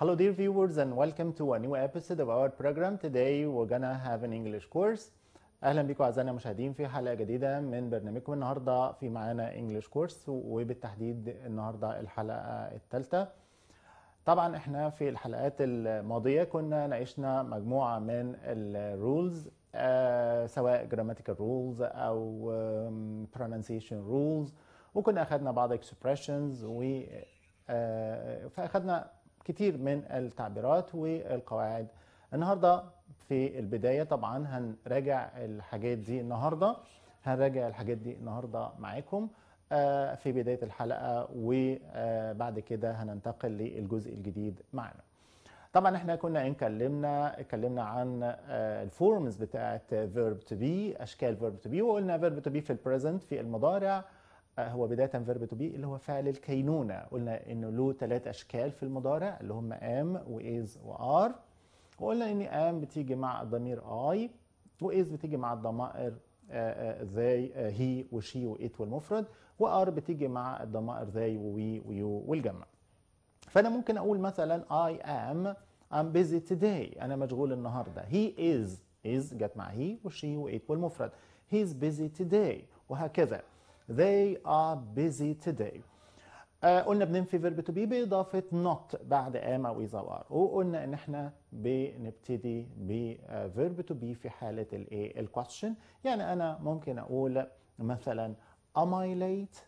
Hello dear viewers and welcome to a new episode of our program. Today we're gonna have an English course. اهلا بكم اعزائنا المشاهدين في حلقه جديده من برنامجكم النهارده في معانا انجلش كورس وبالتحديد النهارده الحلقه الثالثه. طبعا احنا في الحلقات الماضيه كنا ناقشنا مجموعه من الرولز آه سواء grammatical rules او pronunciation rules وكنا اخذنا بعض expressions و آه فاخذنا كتير من التعبيرات والقواعد النهارده في البدايه طبعا هنراجع الحاجات دي النهارده هنراجع الحاجات دي النهارده معاكم آه، في بدايه الحلقه وبعد كده هننتقل للجزء الجديد معنا طبعا احنا كنا اتكلمنا اتكلمنا عن الفورمز بتاعه فيرب تو بي اشكال فيرب تو بي وقلنا فيرب تو بي في البريزنت في المضارع آه، هو بداية فيرب تو بي اللي هو فعل الكينونة قلنا انه له ثلاث اشكال في المضارع اللي هم ام وإز وار وقلنا ان ام بتيجي مع الضمير اي وإز بتيجي مع الضمائر ذي هي وشي وات والمفرد وار بتيجي مع الضمائر ذي وي ويو والجمع فانا ممكن اقول مثلا اي ام I'm busy today انا مشغول النهارده he is is جت مع هي وشي وات والمفرد he's busy today وهكذا They are busy today. آه قلنا بننفي فيرب تو بي باضافه not بعد ام او اذا وار وقلنا ان احنا بنبتدي بفيرب تو بي في حاله الايه question. يعني انا ممكن اقول مثلا am I late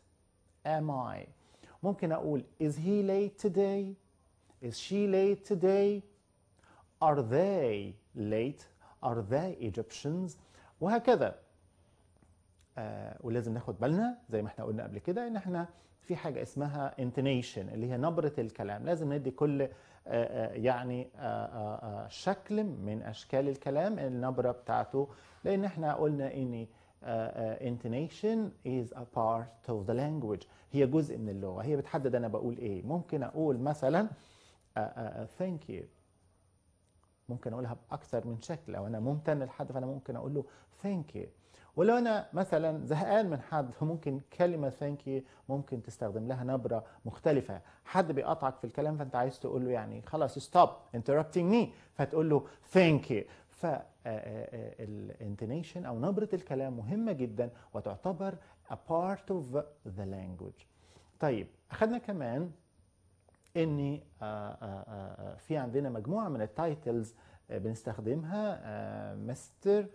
am I ممكن اقول is he late today is she late today are they late are they Egyptians وهكذا آه، ولازم ناخد بالنا زي ما احنا قلنا قبل كده ان احنا في حاجه اسمها intonation اللي هي نبره الكلام لازم ندي كل آه، آه، يعني شكل من اشكال الكلام النبره بتاعته لان احنا قلنا ان intonation is a part of the language هي جزء من اللغه هي بتحدد انا بقول ايه ممكن اقول مثلا thank you ممكن اقولها باكثر من شكل لو انا ممتن لحد فانا ممكن اقول له thank you ولو انا مثلا زهقان من حد ممكن كلمه ثانك يو ممكن تستخدم لها نبره مختلفه حد بيقطعك في الكلام فانت عايز تقول له يعني خلاص ستوب interrupting مي فتقول له ثانك يو فالانتنيشن او نبره الكلام مهمه جدا وتعتبر a part of the language طيب اخذنا كمان ان آه، آه، آه، في عندنا مجموعه من التايتلز بنستخدمها مستر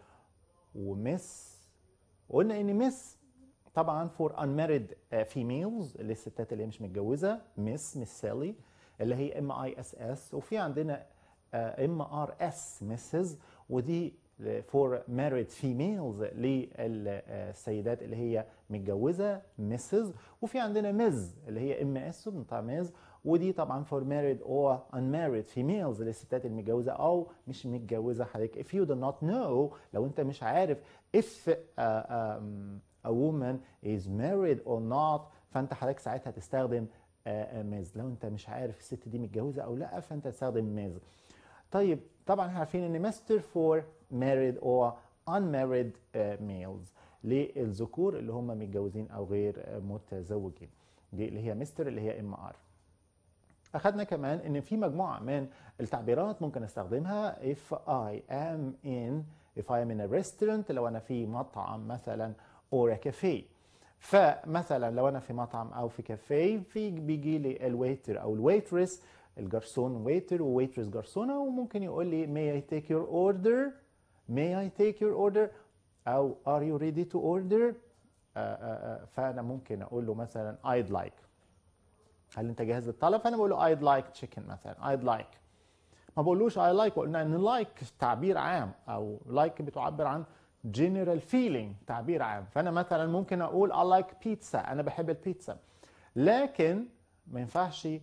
ومس وقلنا ان مس طبعا فور انماريد فيميلز اللي الستات اللي هي مش متجوزه مس مس سالي اللي هي ام اي اس اس وفي عندنا ام ار اس مسز ودي فور ماريد فيميلز للسيدات اللي هي متجوزه مسز وفي عندنا مز اللي هي ام اس بتاع مز ودي طبعا for married or unmarried females للستات المتجوزه او مش متجوزه حضرتك if you do not know لو انت مش عارف if a, uh, a, um, a woman is married or not فانت حضرتك ساعتها تستخدم uh, uh, ميز لو انت مش عارف الست دي متجوزه او لا فانت تستخدم ميز طيب طبعا احنا عارفين ان ماستر فور married ان unmarried ميلز للذكور اللي هم متجوزين او غير متزوجين دي اللي هي مستر اللي هي ام ار أخذنا كمان أن في مجموعة من التعبيرات ممكن أستخدمها if I am in if I am in a restaurant لو أنا في مطعم مثلا or a cafe فمثلا لو أنا في مطعم أو في كافيه في بيجي لي الويتر أو الويترس الجرسون ويتر وويترس جرسونة وممكن يقول لي may I take your order may I take your order أو are you ready to order آه، آه، آه، فأنا ممكن أقول له مثلا I'd like هل انت جاهز للطلب فانا بقول له I'd like chicken مثلا I'd like ما بقولوش I like قلنا ان like تعبير عام او like بتعبر عن general feeling تعبير عام فانا مثلا ممكن اقول I like pizza انا بحب البيتزا لكن ما ينفعش آه،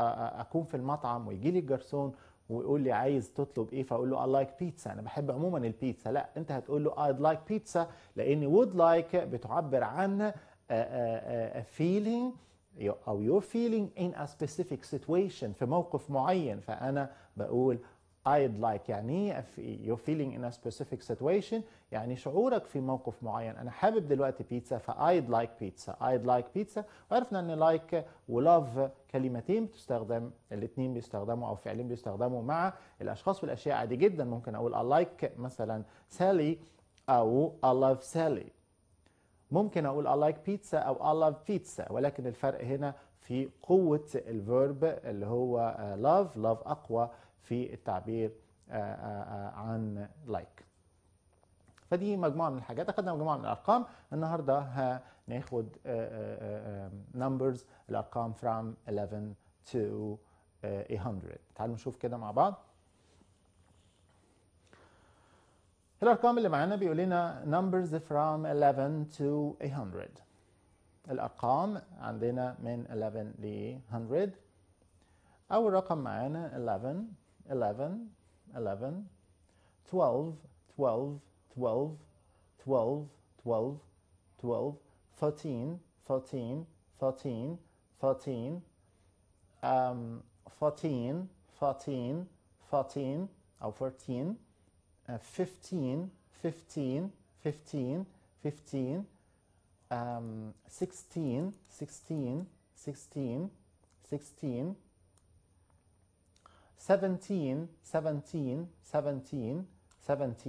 آه، اكون في المطعم ويجي لي الجرسون ويقول لي عايز تطلب ايه فاقول له I like pizza انا بحب عموما البيتزا لا انت هتقول له I'd like pizza لان would like بتعبر عن a آه، feeling او يور فيلينج ان ا سبيسيفيك سيتويشن في موقف معين فانا بقول I'd like يعني you're feeling in a specific situation يعني شعورك في موقف معين أنا حابب دلوقتي بيتزا فأيد لايك بيتزا أيد لايك بيتزا وعرفنا أن لايك love كلمتين بتستخدم الاثنين بيستخدموا أو فعلين بيستخدموا مع الأشخاص والأشياء عادي جدا ممكن أقول I like مثلا سالي أو I love سالي ممكن اقول I like pizza او I love pizza ولكن الفرق هنا في قوة الفيرب اللي هو آه، love love اقوى في التعبير آه، آه، عن like فدي مجموعة من الحاجات أخدنا مجموعة من الأرقام النهاردة هناخد numbers الأرقام from 11 to 100 تعالوا نشوف كده مع بعض الأرقام اللي معانا بيقول لنا numbers from 11 to 100 الأرقام عندنا من 11 ل 100 أول رقم معانا 11 11 11 12 12 12 12 12 12 13 14 14 14 um, 14 14 14 أو 14 uh, 15, 15, 15, 15, 16, 16, 16, 16, 17, 17, 17, 17,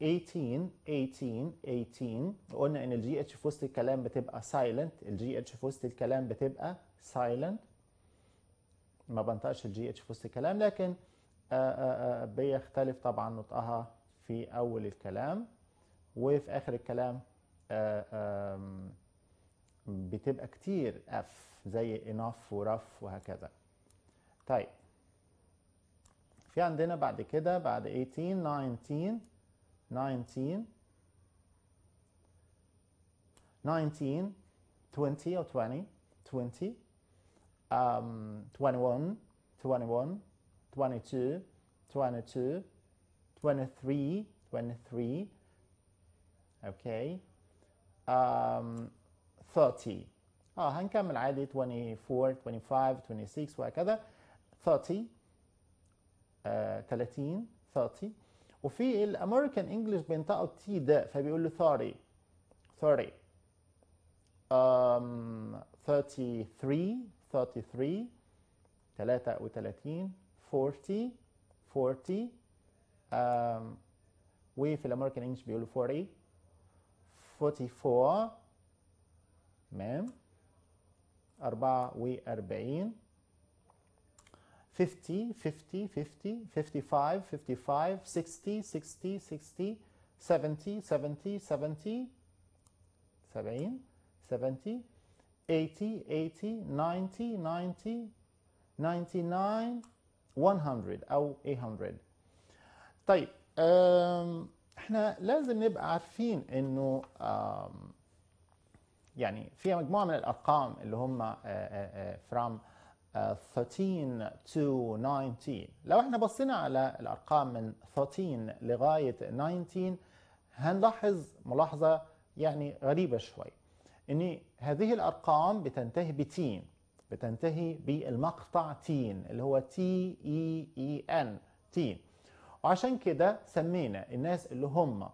18 18 18 قلنا ان الجي اتش في وسط الكلام بتبقى سايلنت الجي اتش في وسط الكلام بتبقى سايلنت ما بنطقش الجي اتش في وسط الكلام لكن آه، آه، آه، بيختلف طبعا نطقها في أول الكلام وفي آخر الكلام بتبقى كتير اف زي enough ورف وهكذا طيب في عندنا بعد كده بعد 18 19 19 19 20 او 20 20 um, 21 21 22, 22, 23, 23, okay, um, 30 اه هنكمل عادي 24 25 26 وهكذا 30 آه 30 30 وفي الامريكان انجلش بينطقوا التي ده فبيقول له 30 30 um, 33 33 33 40 40 وفي الامريكان انجلش بيقولوا 40 44 تمام 44 50 50 50 55 55 60 60 60 70 70 70 70 70 80 80 90 90 99 100 او 800 طيب احنا لازم نبقى عارفين انه يعني في مجموعه من الارقام اللي هم from 13 to 19 لو احنا بصينا على الارقام من 13 لغايه 19 هنلاحظ ملاحظه يعني غريبه شوي ان هذه الارقام بتنتهي ب بتنتهي بالمقطع تين اللي هو تي اي اي ان تين وعشان كده سمينا الناس اللي هم آه،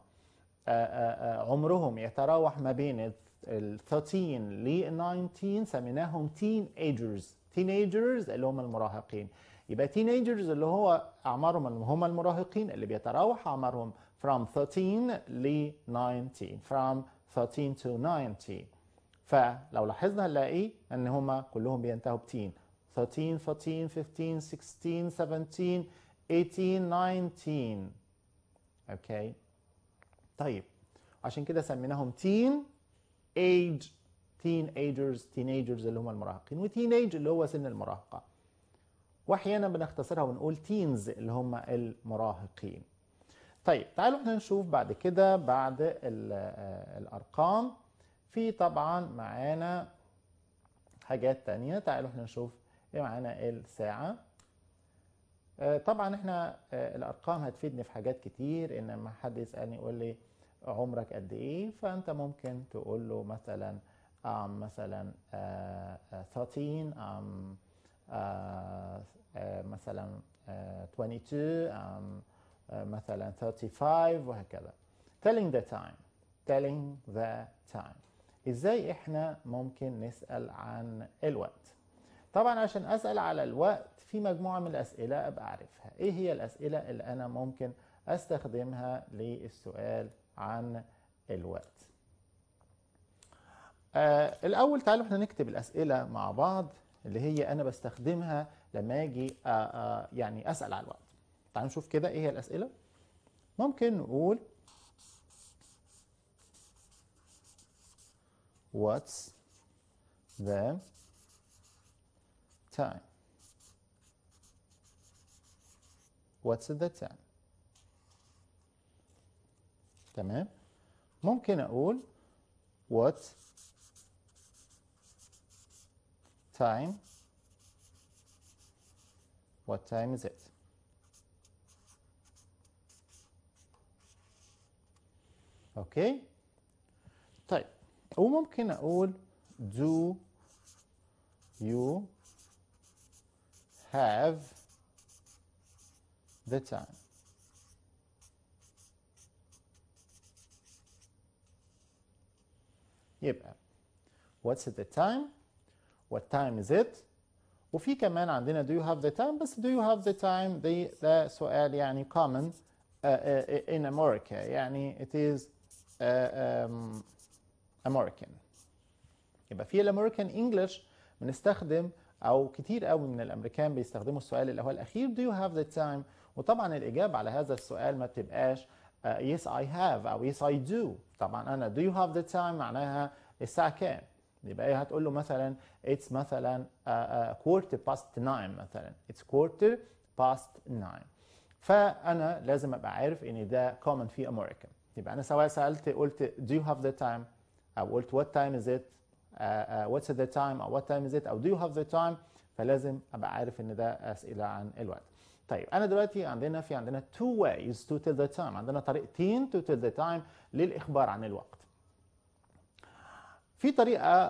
آه، آه، عمرهم يتراوح ما بين ال 13 لل 19 سميناهم تين ايجرز ايجرز اللي هم المراهقين يبقى ايجرز اللي هو اعمارهم اللي هم المراهقين اللي بيتراوح اعمارهم from 13 ل 19 from 13 to 19 فلو لاحظنا هنلاقي ان هما كلهم بينتهوا ب 13 14 15 16 17 18 19 اوكي طيب عشان كده سميناهم تين ايج تين ايجرز ايجرز اللي هم المراهقين وتينيج اللي هو سن المراهقه واحيانا بنختصرها ونقول تينز اللي هم المراهقين طيب تعالوا احنا نشوف بعد كده بعد آه، الارقام في طبعا معانا حاجات تانية تعالوا احنا نشوف ايه معانا الساعة آه، طبعا احنا آه، الارقام هتفيدني في حاجات كتير ان لما حد يسالني يقول لي عمرك قد ايه فانت ممكن تقول له مثلا ام مثلا 13 آه، ام مثلا 22 ام مثلا 35 وهكذا telling the time telling the time ازاي احنا ممكن نسال عن الوقت طبعا عشان اسال على الوقت في مجموعه من الاسئله ابقى عارفها ايه هي الاسئله اللي انا ممكن استخدمها للسؤال عن الوقت آه الاول تعالوا احنا نكتب الاسئله مع بعض اللي هي انا بستخدمها لما اجي آآ آه، آآ آه، يعني اسال على الوقت تعالوا نشوف كده ايه هي الاسئله ممكن نقول What's the time? What's the time? تمام؟ ممكن أقول what time what time is it okay وممكن أقول do you have the time يبقى what's the time what time is it وفي كمان عندنا do you have the time بس do you have the time دي ده سؤال يعني common uh, uh, in America يعني it is uh, um, American يبقى في الامريكان انجلش بنستخدم او كتير قوي من الامريكان بيستخدموا السؤال اللي هو الاخير do you have the time وطبعا الاجابه على هذا السؤال ما بتبقاش يس آه, yes I have او yes I do طبعا انا do you have the time معناها الساعه كام يبقى ايه هتقول له مثلا it's مثلا uh, آه, باست آه, quarter past nine مثلا it's quarter past nine فانا لازم ابقى عارف ان ده common في امريكا يبقى انا سواء سالت قلت do you have the time او قلت وات تايم از ات واتس ذا تايم او وات تايم از ات او دو يو هاف ذا تايم فلازم ابقى عارف ان ده اسئله عن الوقت طيب انا دلوقتي عندنا في عندنا تو وايز تو تيل ذا تايم عندنا طريقتين تو تيل ذا تايم للاخبار عن الوقت في طريقه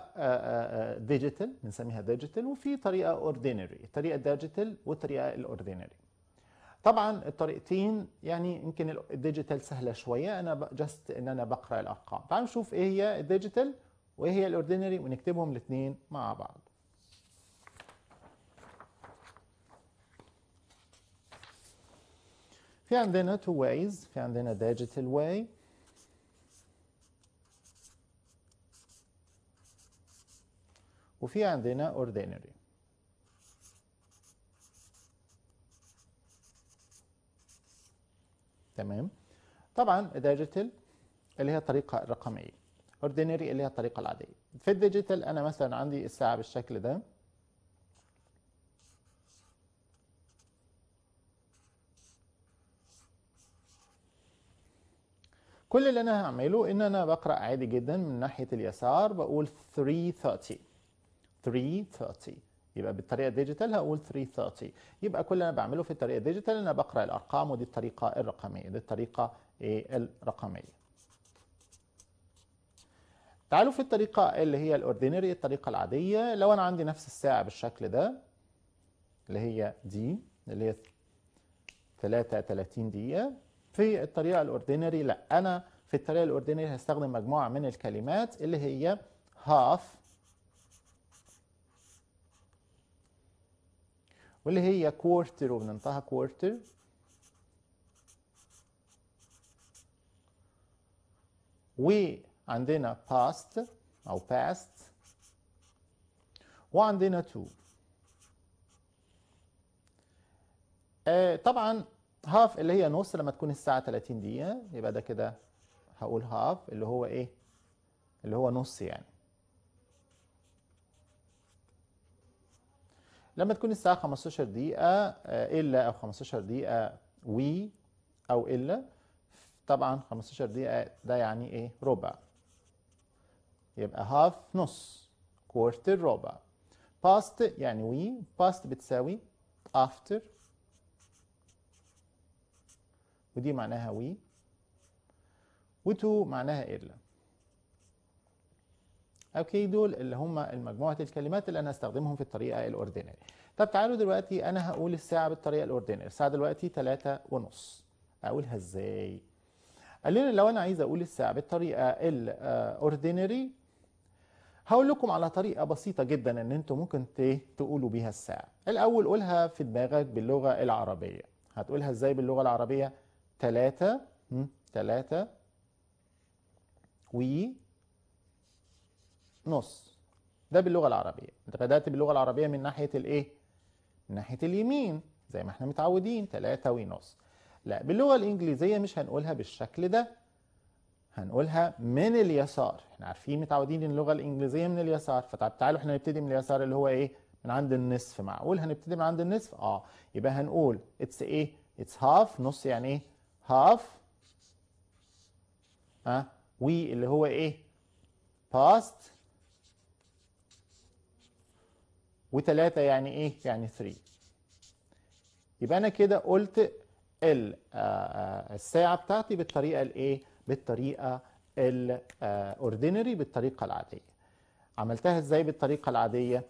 ديجيتال آه، آه، آه، بنسميها ديجيتال وفي طريقه اوردينري الطريقه الديجيتال والطريقه الاوردينري طبعا الطريقتين يعني يمكن الديجيتال سهله شويه انا جاست ان انا بقرا الارقام تعالوا نشوف ايه هي الديجيتال وايه هي الاوردينري ونكتبهم الاثنين مع بعض في عندنا تو وايز في عندنا ديجيتال واي وفي عندنا اوردينري تمام طبعا ديجيتال اللي هي الطريقه الرقميه اوردينري اللي هي الطريقه العاديه في الديجيتال انا مثلا عندي الساعه بالشكل ده كل اللي انا هعمله ان انا بقرا عادي جدا من ناحيه اليسار بقول 330 330 يبقى بالطريقه الديجيتال هقول 330 يبقى كل اللي انا بعمله في الطريقه الديجيتال انا بقرا الارقام ودي الطريقه الرقميه دي الطريقه الرقميه تعالوا في الطريقه اللي هي الاوردينري الطريقه العاديه لو انا عندي نفس الساعه بالشكل ده اللي هي دي اللي هي 33 دقيقه في الطريقه الاوردينري لا انا في الطريقه الاوردينري هستخدم مجموعه من الكلمات اللي هي هاف واللي هي كوارتر وبننطقها كوارتر وعندنا past أو past وعندنا to آه، طبعا هاف اللي هي نص لما تكون الساعة 30 دقيقة يبقى ده كده هقول هاف اللي هو ايه اللي هو نص يعني لما تكون الساعة 15 دقيقة آه، إلا أو 15 دقيقة وي أو إلا طبعا 15 دقيقة ده يعني إيه ربع يبقى هاف نص كوارتر ربع باست يعني وي باست بتساوي after ودي معناها وي وتو معناها إلا اوكي دول اللي هم مجموعه الكلمات اللي انا هستخدمهم في الطريقه الاوردينري طب تعالوا دلوقتي انا هقول الساعه بالطريقه الاوردينري الساعه دلوقتي 3 ونص اقولها ازاي قال لنا لو انا عايز اقول الساعه بالطريقه الاوردينري هقول لكم على طريقه بسيطه جدا ان انتم ممكن تقولوا بيها الساعه الاول قولها في دماغك باللغه العربيه هتقولها ازاي باللغه العربيه 3 3 و نص ده باللغه العربيه انت بدات باللغه العربيه من ناحيه الايه من ناحيه اليمين زي ما احنا متعودين ثلاثة ونص لا باللغه الانجليزيه مش هنقولها بالشكل ده هنقولها من اليسار احنا عارفين متعودين ان اللغه الانجليزيه من اليسار فتعالوا تعالوا احنا نبتدي من اليسار اللي هو ايه من عند النصف معقول هنبتدي من عند النصف اه يبقى هنقول اتس ايه اتس هاف نص يعني ايه هاف ها أه؟ وي اللي هو ايه باست وتلاتة يعني ايه؟ يعني 3 يبقى انا كده قلت آه، آه، الساعة بتاعتي بالطريقة الايه؟ بالطريقة الاوردينري آه، بالطريقة العادية عملتها ازاي بالطريقة العادية؟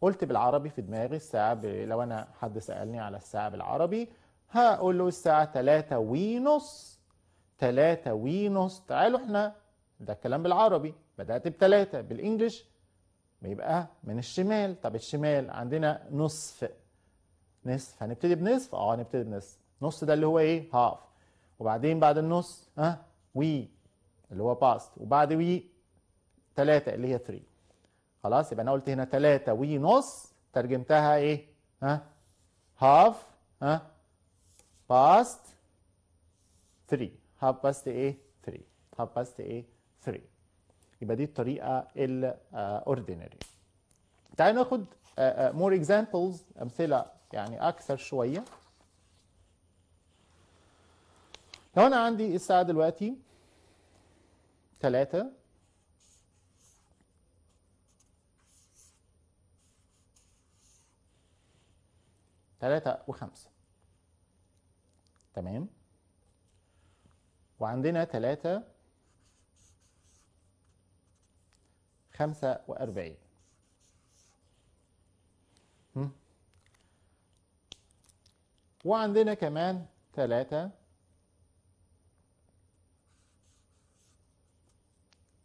قلت بالعربي في دماغي الساعة ب... لو انا حد سألني على الساعة بالعربي هقول له الساعة 3 ونص 3 ونص تعالوا احنا ده الكلام بالعربي بدأت بتلاتة بالإنجلش يبقى من الشمال طب الشمال عندنا نصف نصف هنبتدي بنصف اه هنبتدي بنصف نص ده اللي هو ايه هاف وبعدين بعد النص ها أه؟ وي اللي هو باست وبعد وي ثلاثة اللي هي 3 خلاص يبقى انا قلت هنا ثلاثة وي نص ترجمتها ايه ها أه؟ هاف ها أه؟ باست 3 هاف باست ايه 3 هاف باست ايه 3 يبقى دي الطريقه الاوردينري تعالوا ناخد مور آه، اكزامبلز آه، امثله يعني اكثر شويه لو انا عندي الساعه دلوقتي 3 3 و5 تمام وعندنا 3 خمسة وأربعين وعندنا كمان ثلاثة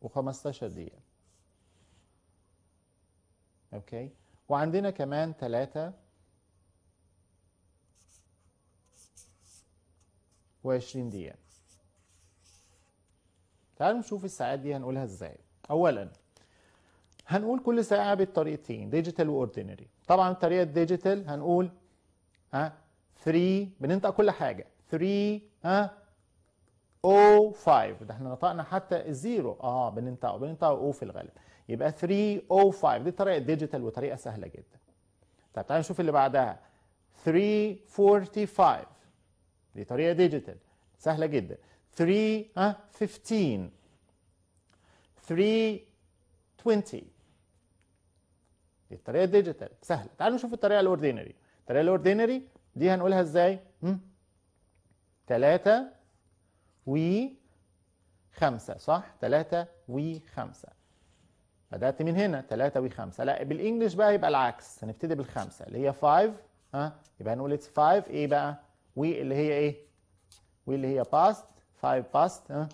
وخمستاشر دقيقة أوكي وعندنا كمان ثلاثة وعشرين دقيقة تعالوا نشوف الساعات دي هنقولها ازاي أولا هنقول كل ساعه بالطريقتين ديجيتال واوردينري طبعا الطريقه الديجيتال هنقول ها 3 بننطق كل حاجه 3 ها او 5 ده احنا نطقنا حتى الزيرو اه بننطقه بننطقه او في الغالب يبقى 3 او 5 دي طريقه ديجيتال وطريقه سهله جدا طب تعالى نشوف اللي بعدها 345 دي طريقه ديجيتال سهله جدا 3 ها 15 3 20 دي الطريقه الديجيتال سهله تعالوا نشوف الطريقه الاوردينري الطريقه الاوردينري دي هنقولها ازاي 3 و 5 صح 3 و 5 بدات من هنا 3 و 5 لا بالانجلش بقى يبقى العكس هنبتدي بالخمسه اللي هي 5 ها يبقى هنقول اتس 5 ايه بقى و اللي هي ايه و اللي هي باست 5 باست ها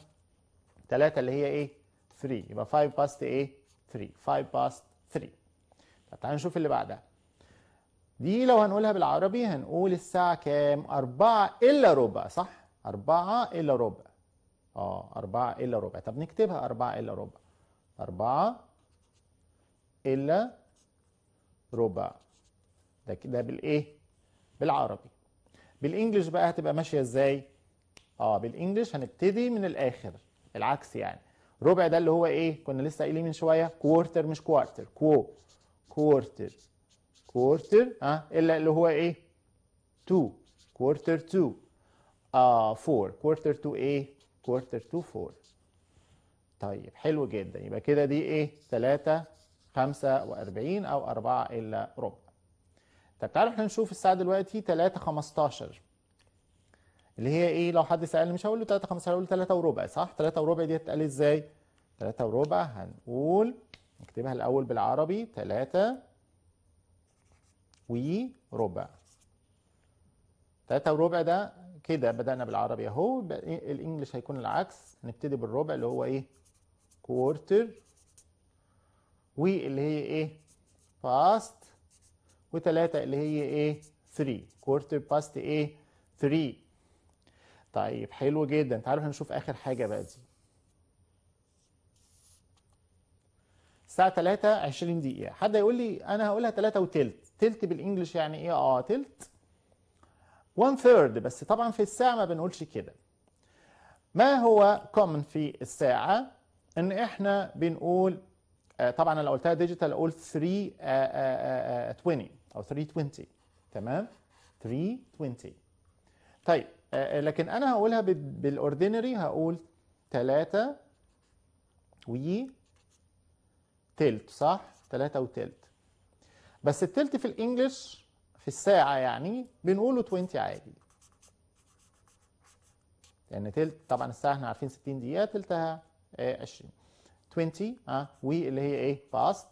3 اللي هي ايه 3 يبقى 5 باست ايه 3 5 باست 3 تعالوا نشوف اللي بعدها دي لو هنقولها بالعربي هنقول الساعة كام؟ أربعة إلا ربع صح؟ أربعة إلا ربع اه أربعة إلا ربع طب نكتبها أربعة إلا ربع أربعة إلا ربع ده كده بالإيه؟ بالعربي بالإنجلش بقى هتبقى ماشية إزاي؟ اه بالإنجلش هنبتدي من الآخر العكس يعني ربع ده اللي هو إيه؟ كنا لسه قايلين من شوية كوارتر مش كوارتر كوو كوارتر كوارتر ها الا اللي هو ايه 2 كوارتر 2 آه 4 كوارتر 2 ايه كوارتر 2 4 طيب حلو جدا يبقى كده دي ايه 3 45 او 4 الا ربع طب تعالوا احنا نشوف الساعه دلوقتي 3 15 اللي هي ايه لو حد سالني مش هقول له 3 15 هقول له 3 وربع صح 3 وربع دي هتتقال ازاي 3 وربع هنقول نكتبها الأول بالعربي تلاتة وربع تلاتة وربع ده كده بدأنا بالعربي أهو الإنجليش هيكون العكس هنبتدي بالربع اللي هو إيه كوارتر واللي هي إيه فاست وتلاتة اللي هي إيه ثري كوارتر باست إيه ثري طيب حلو جدا تعالوا هنشوف آخر حاجة بقى دي الساعه 3 20 دقيقه حد يقول لي انا هقولها 3 وتلت تلت بالانجلش يعني ايه اه تلت 1 ثيرد بس طبعا في الساعه ما بنقولش كده ما هو كومن في الساعه ان احنا بنقول آه، طبعا انا لو قلتها ديجيتال اقول 3 20 آه، آه، او 320 تمام 320 طيب لكن انا هقولها بالاوردينري هقول 3 و تلت صح؟ تلاتة وتلت بس التلت في الانجلش في الساعة يعني بنقوله 20 عادي لأن يعني تلت طبعا الساعة احنا عارفين 60 دقيقة تلتها 20 20 اه وي اللي هي ايه؟ باست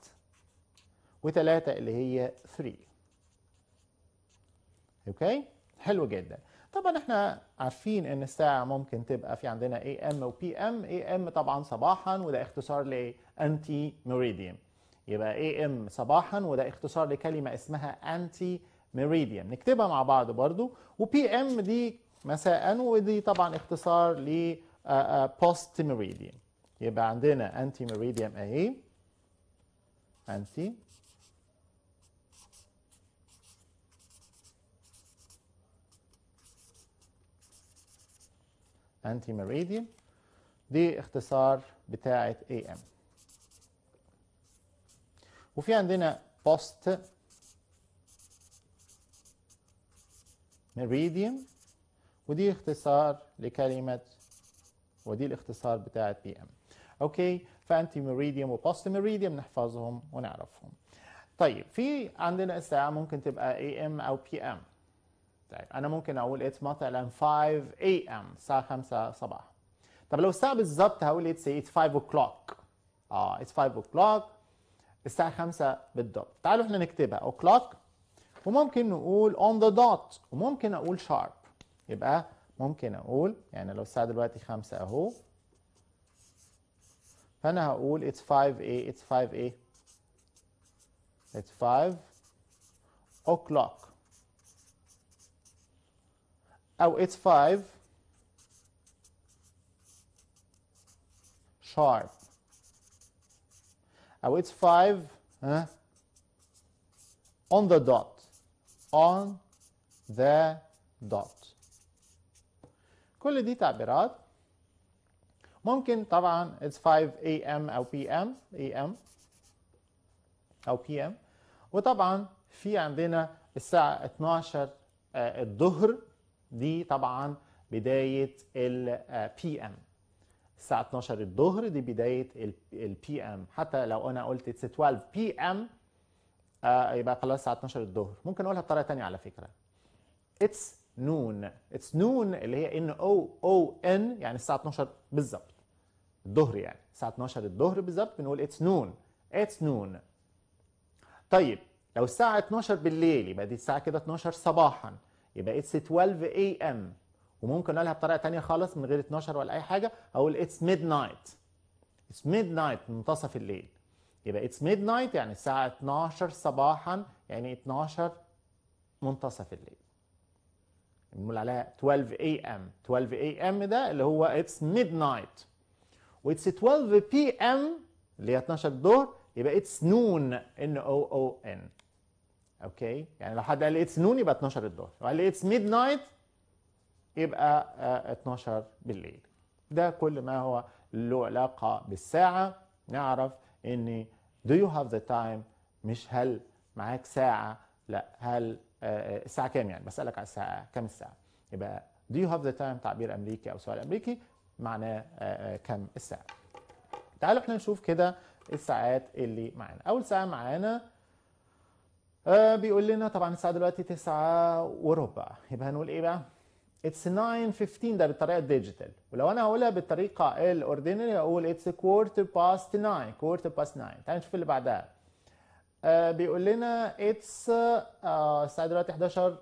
وتلاتة اللي هي 3 اوكي؟ حلو جدا طبعا احنا عارفين ان الساعة ممكن تبقى في عندنا اي ام وبي ام اي ام طبعا صباحا وده اختصار لانتي ميريديم يبقى اي ام صباحا وده اختصار لكلمة اسمها انتي ميريديم نكتبها مع بعض برضو وبي ام دي مساء ودي طبعا اختصار ل بوست ميريديم يبقى عندنا انتي ميريديم اهي انتي انتي ميريديان دي اختصار بتاعة AM وفي عندنا بوست ميريديان ودي اختصار لكلمة ودي الاختصار بتاعة PM اوكي فانتي ميريديان وبوست ميريديان نحفظهم ونعرفهم طيب في عندنا الساعة ممكن تبقى AM أو PM طيب انا ممكن اقول it's مثلا 5 am الساعه 5 صباحا طب لو الساعه بالظبط هقول let's it's 5 o'clock اه it's 5 o'clock الساعه 5 بالضبط تعالوا احنا نكتبها o'clock وممكن نقول on the dot وممكن اقول sharp يبقى ممكن اقول يعني لو الساعه دلوقتي 5 اهو فانا هقول it's 5 a it's 5 a it's 5 o'clock او اتس 5 شارب او اتس 5 ها on the dot on the dot كل دي تعبيرات ممكن طبعا it's 5 am او pm am او pm وطبعا في عندنا الساعة 12 آه، الظهر دي طبعا بداية البي ام آه، الساعة 12 الظهر دي بداية البي ام حتى لو أنا قلت اتس 12 بي ام آه يبقى خلاص الساعة 12 الظهر ممكن أقولها بطريقة تانية على فكرة اتس نون اتس نون اللي هي ان او او ان يعني الساعة 12 بالظبط الظهر يعني الساعة 12 الظهر بالظبط بنقول اتس نون اتس نون طيب لو الساعة 12 بالليل يبقى دي الساعة كده 12 صباحا يبقى اتس 12 ام وممكن اقولها بطريقه ثانيه خالص من غير 12 ولا اي حاجه اقول اتس ميد نايت اتس ميد نايت منتصف الليل يبقى اتس ميد نايت يعني الساعه 12 صباحا يعني 12 منتصف الليل بنقول عليها 12 ام 12 ام ده اللي هو اتس ميد و واتس 12 بي ام اللي هي 12 الظهر يبقى اتس نون ان او او ان اوكي يعني لو حد قال لي اتس نون يبقى 12 الظهر لو قال اتس ميد نايت يبقى 12 آه، آه، بالليل ده كل ما هو له علاقه بالساعه نعرف ان دو يو هاف ذا تايم مش هل معاك ساعه لا هل آه، الساعه كام يعني بسالك على الساعه كام الساعه يبقى دو يو هاف ذا تايم تعبير امريكي او سؤال امريكي معناه كم الساعه تعالوا احنا نشوف كده الساعات اللي معانا اول ساعه معانا آه بيقول لنا طبعا الساعه دلوقتي 9 وربع يبقى هنقول ايه بقى اتس 9:15 ده بالطريقه الديجيتال ولو انا هقولها بالطريقه الاوردينري هقول اتس كوارتر باست 9 كوارتر باست 9 تعال نشوف اللي بعدها آه بيقول لنا اتس آه الساعه دلوقتي 11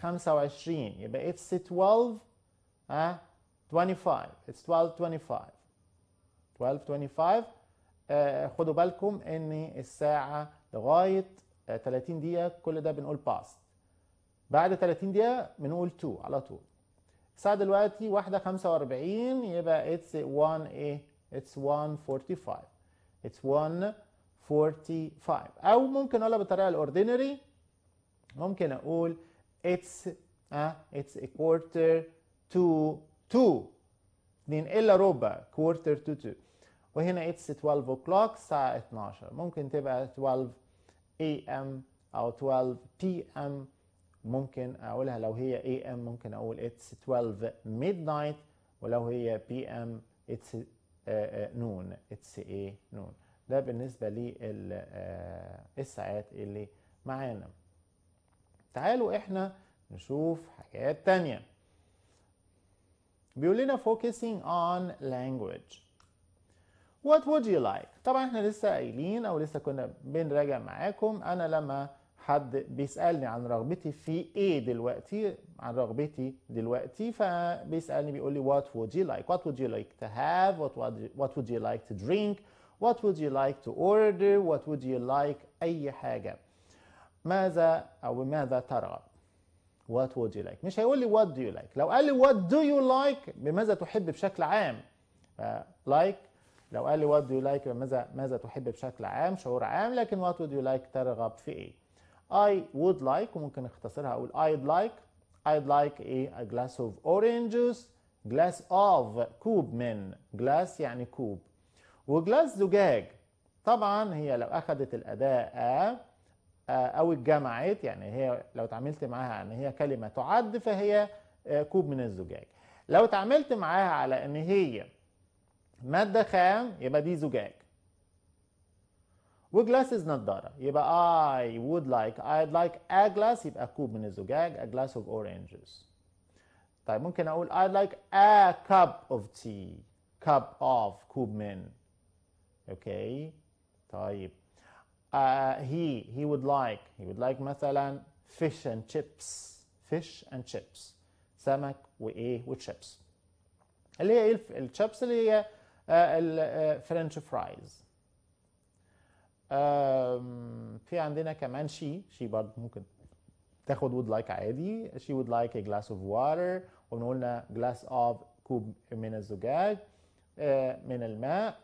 25 آه، يبقى اتس 12 ها 25 اتس 12 25 12 25 خدوا بالكم ان الساعه لغايه 30 آه، دقيقه كل ده بنقول باست بعد 30 دقيقه بنقول تو على طول الساعه دلوقتي واحدة 45 يبقى اتس 1 ايه اتس 145 اتس 145 او ممكن اقولها بالطريقه الاوردينري ممكن اقول اتس اه اتس a quarter تو 2 2 الا ربع كوارتر تو تو وهنا اتس 12 o'clock الساعه 12 ممكن تبقى 12 AM أو 12 PM ممكن أقولها لو هي AM ممكن أقول It's 12 midnight ولو هي PM It's نون آه، آه، It's A نون ده بالنسبة للساعات آه، اللي معانا تعالوا احنا نشوف حاجات تانية بيقول لنا focusing on language What would you like؟ طبعا احنا لسه قايلين او لسه كنا بنراجع معاكم انا لما حد بيسالني عن رغبتي في ايه دلوقتي عن رغبتي دلوقتي فبيسالني بيقول لي what would you like what would you like to have what would, what would you like to drink what would you like to order what would you like اي حاجه ماذا او ماذا ترغب what would you like مش هيقول لي what do you like لو قال لي what do you like بماذا تحب بشكل عام like لو قال لي وات دو لايك ماذا ماذا تحب بشكل عام شعور عام لكن وات would يو لايك ترغب في ايه I would like وممكن اختصرها اقول I'd like I'd like ايه a glass of orange juice glass of كوب من glass يعني كوب وجلاس زجاج طبعا هي لو اخذت الاداة آه، آه، او اتجمعت يعني هي لو اتعاملت معاها ان هي كلمة تعد فهي آه، كوب من الزجاج لو اتعاملت معاها على ان هي ماده خام يبقى دي زجاج وجلاسز نضاره يبقى I would like I'd like a glass يبقى كوب من الزجاج a glass of oranges طيب ممكن اقول I'd like a cup of tea cup of كوب من اوكي okay. طيب uh, he he would like he would like مثلا fish and chips fish and chips سمك وايه وتشيبس اللي هي ايه الشيبس اللي هي آه، الفرنش فرايز آه، في عندنا كمان شي شي برضه ممكن تاخد وود لايك عادي شي وود لايك ا جلاس اوف واتر ونقولنا جلاس اوف كوب من الزجاج آه، من الماء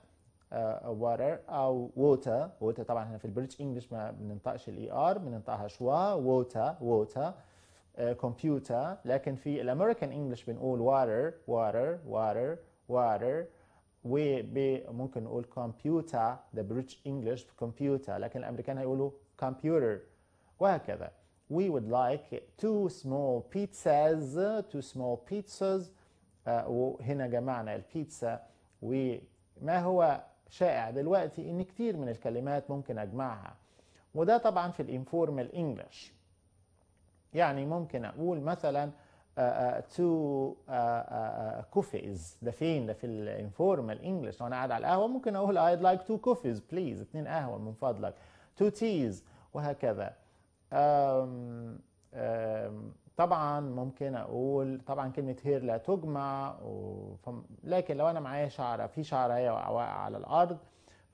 واتر او ووتا ووتا طبعا احنا في البريتش انجلش ما بننطقش الاي ار e بننطقها شوا ووتا ووتا كمبيوتر لكن في الامريكان انجلش بنقول واتر واتر واتر واتر وممكن نقول كمبيوتر ذا بريتش انجلش كمبيوتر لكن الامريكان هيقولوا كمبيوتر وهكذا we would like two small pizzas two small pizzas آه وهنا جمعنا البيتزا وما هو شائع دلوقتي ان كتير من الكلمات ممكن اجمعها وده طبعا في الانفورمال انجلش يعني ممكن اقول مثلا تو آه، كوفيز آه، آه، ده فين ده في الانفورمال انجلش وانا قاعد على القهوه ممكن اقول I'd like two coffees please اتنين قهوه من فضلك تو تيز وهكذا um, um, طبعا ممكن اقول طبعا كلمه هير لا تجمع لكن لو انا معايا شعره في شعره هي واقعه على الارض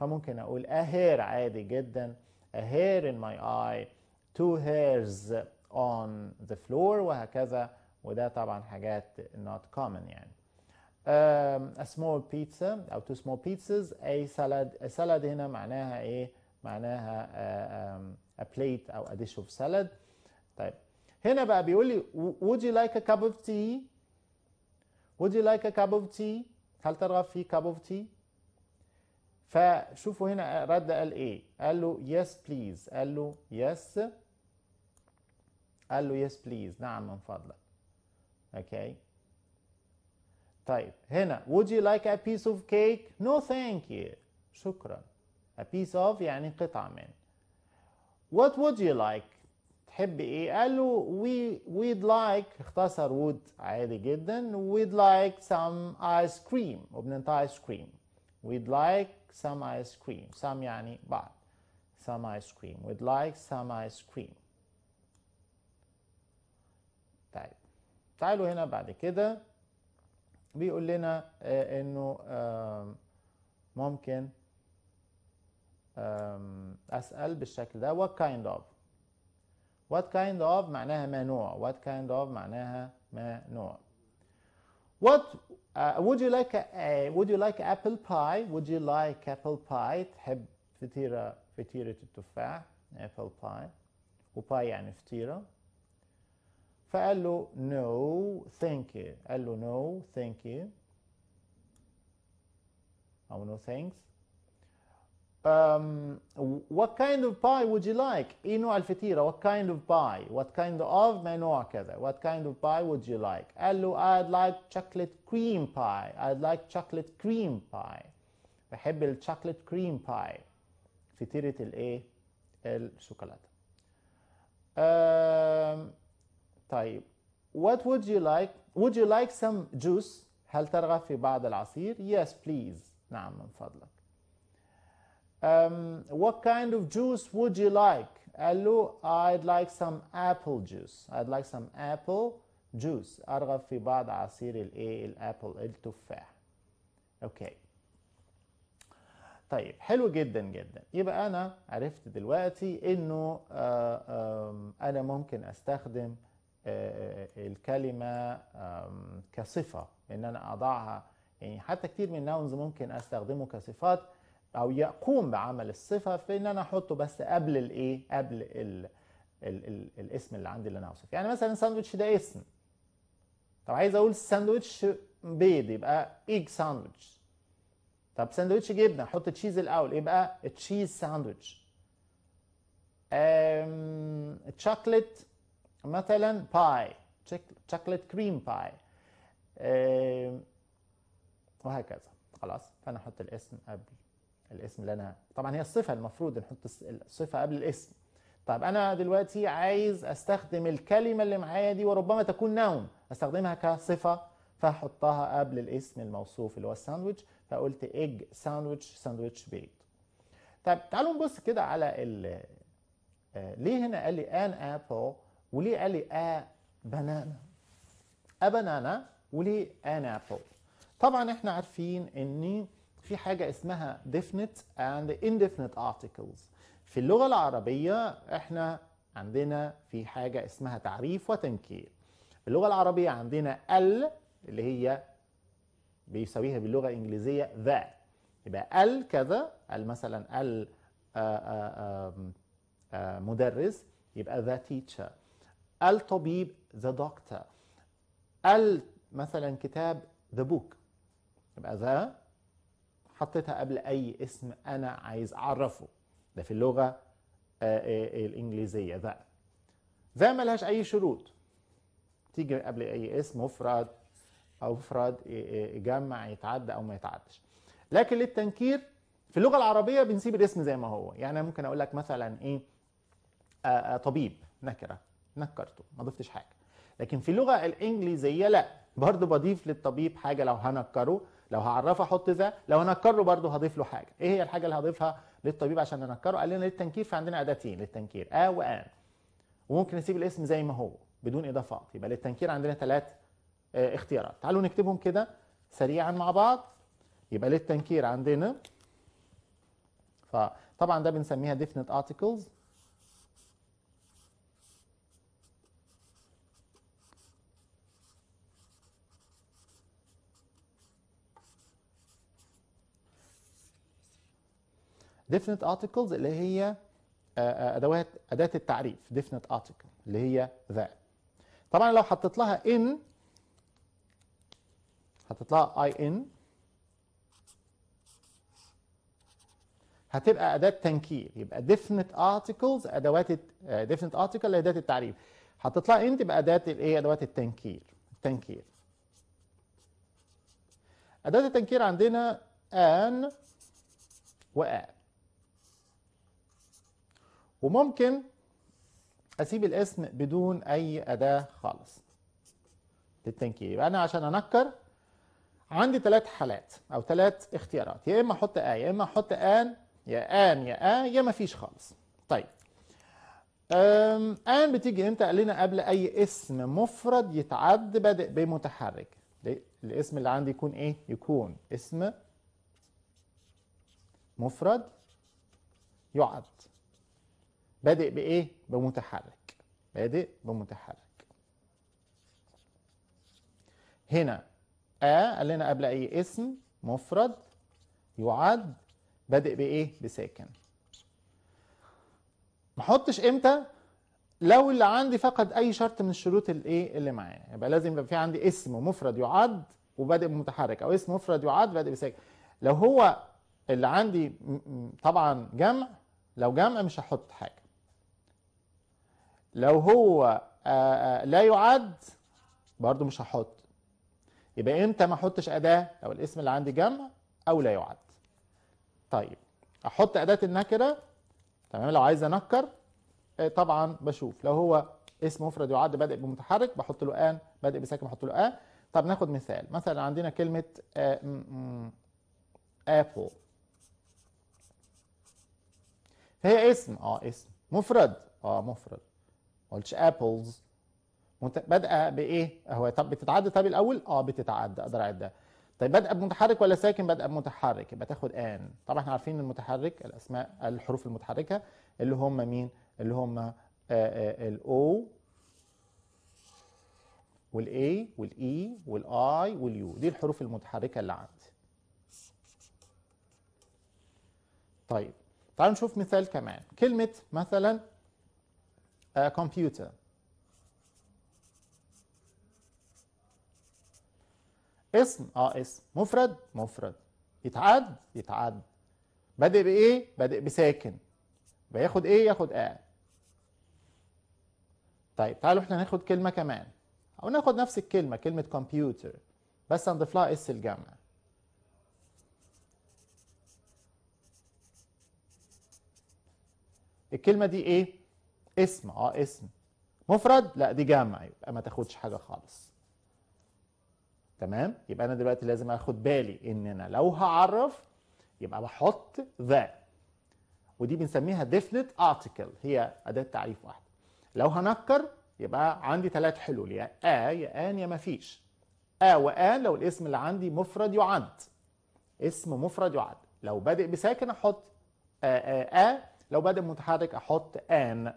فممكن اقول اهير عادي جدا اهير ان ماي اي تو هيرز اون ذا فلور وهكذا وده طبعا حاجات not common يعني a small pizza او two small pizzas a salad a salad هنا معناها ايه معناها a, a plate او a dish of salad طيب هنا بقى بيقول لي would you like a cup of tea would you like a cup of tea هل ترغب في cup of tea فشوفوا هنا رد قال ايه قال له yes please قال له yes قال له yes please نعم من فضلك okay طيب هنا would you like a piece of cake no thank you شكرا a piece of يعني قطعة من what would you like تحب ايه قال له we we'd like اختصر would عادي جدا we'd like some ice cream وبننطق ice cream we'd like some ice cream some يعني بعض some ice cream we'd like some ice cream تعالوا هنا بعد كده بيقول لنا انه ممكن اسال بالشكل ده what kind of what kind of معناها ما نوع what kind of معناها ما نوع what uh, would you like a, would you like apple pie would you like apple pie تحب فطيره فطيره التفاح apple pie وباي يعني فطيره فقال له thank you. يو قال له you. ثانك يو او no thanks. Um, what kind of pie would you like? إنو الفطيرة what kind of pie? What kind of ما نوع كذا what kind of pie would you like? قال له I'd like chocolate cream pie I'd like chocolate cream pie بحب chocolate كريم باي فطيرة الايه الشوكولاتة um, طيب what would you like would you like some juice هل ترغب في بعض العصير yes please نعم من فضلك um, what kind of juice would you like قال له I'd like some apple juice I'd like some apple juice أرغب في بعض عصير الايه الابل التفاح اوكي okay. طيب حلو جدا جدا يبقى انا عرفت دلوقتي انه انا ممكن استخدم الكلمه كصفه ان انا اضعها يعني حتى كتير من الناونز ممكن استخدمه كصفات او يقوم بعمل الصفه في ان انا احطه بس قبل الايه قبل الـ الـ الـ الاسم اللي عندي اللي انا اوصف يعني مثلا ساندويتش ده اسم طب عايز اقول ساندويتش بيض يبقى ايج ساندويتش طب ساندويتش جبنه احط تشيز الاول يبقى تشيز ساندويتش تشوكلت مثلا باي شوكليت كريم باي وهكذا خلاص فانا احط الاسم قبل الاسم اللي انا طبعا هي الصفه المفروض نحط الصفه قبل الاسم طب انا دلوقتي عايز استخدم الكلمه اللي معايا دي وربما تكون نوم استخدمها كصفه فاحطها قبل الاسم الموصوف اللي هو الساندويتش فقلت ايج ساندويتش ساندويتش بيض طب تعالوا نبص كده على آه، ليه هنا قال لي ان ابل وليه علي ا بنانا ا بنانا وليه ان ابل طبعا احنا عارفين ان في حاجه اسمها definite and indefinite articles في اللغه العربيه احنا عندنا في حاجه اسمها تعريف وتنكير اللغه العربيه عندنا ال اللي هي بيساويها باللغه الانجليزيه ذا يبقى ال كذا ال مثلا ال مدرس يبقى ذا تيتشر الطبيب ذا دكتور مثلا كتاب ذا بوك يبقى ذا حطيتها قبل اي اسم انا عايز اعرفه ده في اللغه آه، آه، الانجليزيه ذا ذا ملهاش اي شروط تيجي قبل اي اسم مفرد او مفرد جمع يتعدى او ما يتعدش لكن للتنكير في اللغه العربيه بنسيب الاسم زي ما هو يعني ممكن اقول لك مثلا ايه آه، طبيب نكره نكرته ما ضفتش حاجه لكن في اللغه الانجليزيه لا برضه بضيف للطبيب حاجه لو هنكره لو هعرفه احط ذا لو هنكره برضه هضيف له حاجه ايه هي الحاجه اللي هضيفها للطبيب عشان ننكره قال لنا للتنكير فعندنا اداتين للتنكير ا آه وان وممكن نسيب الاسم زي ما هو بدون اضافات يبقى للتنكير عندنا ثلاث آه اختيارات تعالوا نكتبهم كده سريعا مع بعض يبقى للتنكير عندنا فطبعا ده بنسميها ديفنت ارتكلز definite articles اللي هي آه، آه، ادوات اداه التعريف definite article اللي هي ذا طبعا لو حطيت لها in حطيت لها in هتبقى اداه تنكير يبقى definite articles ادوات آه، definite article اللي اداه التعريف حطيت لها in تبقى اداه الايه ادوات التنكير التنكير اداه التنكير عندنا ان وآ وممكن اسيب الاسم بدون اي اداه خالص للتنكير يبقى انا عشان انكر عندي ثلاث حالات او ثلاث اختيارات يا اما احط ا يا اما احط ان يا ان يا ا يا ما فيش خالص طيب ان بتيجي امتى قال لنا قبل اي اسم مفرد يتعد بادئ بمتحرك الاسم اللي عندي يكون ايه يكون اسم مفرد يعد بادئ بايه بمتحرك بادئ بمتحرك هنا ا آه قال لنا قبل اي اسم مفرد يعد بادئ بايه بساكن ما احطش امتى لو اللي عندي فقد اي شرط من الشروط الايه اللي معايا يعني يبقى لازم يبقى في عندي اسم مفرد يعد وبادئ بمتحرك او اسم مفرد يعد بادئ بساكن لو هو اللي عندي طبعا جمع لو جمع مش هحط حاجه لو هو آه، آه، لا يعد برضو مش هحط يبقى امتى ما احطش اداه لو الاسم اللي عندي جمع او لا يعد طيب احط اداه النكره تمام لو عايز انكر آه، طبعا بشوف لو هو اسم مفرد يعد بادئ بمتحرك بحط له ان بادئ بساكن بحط له ان طب ناخد مثال مثلا عندنا كلمه ابل فهي اسم اه اسم مفرد اه مفرد ما قلتش ابلز بادئه بايه هو طب بتتعدى طب الاول اه بتتعدى اقدر اعدها طيب بادئه بمتحرك ولا ساكن بادئه بمتحرك يبقى تاخد ان طبعا احنا عارفين المتحرك الاسماء الحروف المتحركه اللي هم مين اللي هم آه، آه، الاو والاي والاي e والاي واليو دي الحروف المتحركه اللي عندي طيب تعالوا نشوف مثال كمان كلمه مثلا a آه، computer. اسم اه اسم مفرد مفرد يتعد يتعد بادئ بايه بادئ بساكن بياخد ايه ياخد ا آه. طيب تعالوا احنا ناخد كلمه كمان او ناخد نفس الكلمه كلمه كمبيوتر بس نضيف لها اس الجمع الكلمه دي ايه اسم اه اسم مفرد لا دي جمع يبقى ما تاخدش حاجه خالص تمام يبقى انا دلوقتي لازم اخد بالي ان انا لو هعرف يبقى بحط ذا ودي بنسميها ديفنت ارتكل هي اداه تعريف واحده لو هنكر يبقى عندي ثلاث حلول يا آ يا آن يا ما فيش آ وآن لو الاسم اللي عندي مفرد يعد اسم مفرد يعد لو بادئ بساكن احط آ آ آ لو بادئ متحرك احط آن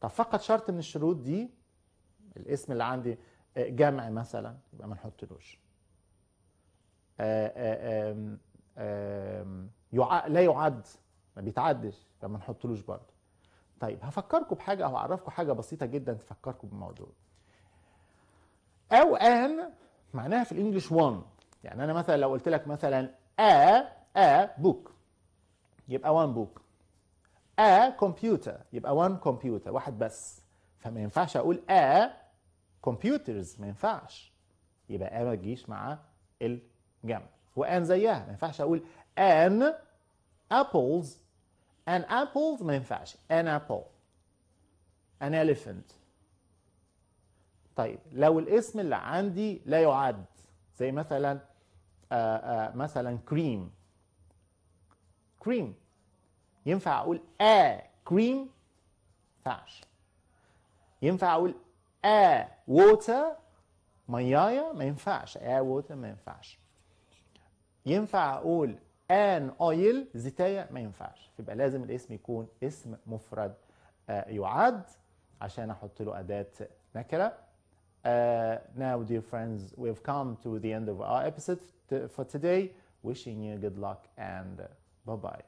طب فقط شرط من الشروط دي الاسم اللي عندي آه، جمع مثلا يبقى ما نحطلوش آه، آه، لا يعد ما بيتعدش يبقى ما نحطلوش برضه طيب هفكركم بحاجه او هعرفكم حاجه بسيطه جدا تفكركم بالموضوع او ان معناها في الانجليش وان يعني انا مثلا لو قلت لك مثلا ا ا بوك يبقى وان بوك a computer يبقى one computer واحد بس فما ينفعش اقول a computers ما ينفعش يبقى a ما تجيش مع الجمع وان زيها ما ينفعش اقول an apples an apples ما ينفعش an apple an elephant طيب لو الاسم اللي عندي لا يعد زي مثلا آآ آه، آآ آه، مثلا كريم كريم ينفع اقول ا كريم ما ينفعش ينفع اقول ا ووتر ميايا ما ينفعش ا ووتر ما ينفعش ينفع اقول ان اويل زيتايا ما ينفعش يبقى لازم الاسم يكون اسم مفرد يعد عشان احط له اداه نكره Uh, now, dear friends, we've come to the end of our episode for today. Wishing you good luck and bye bye.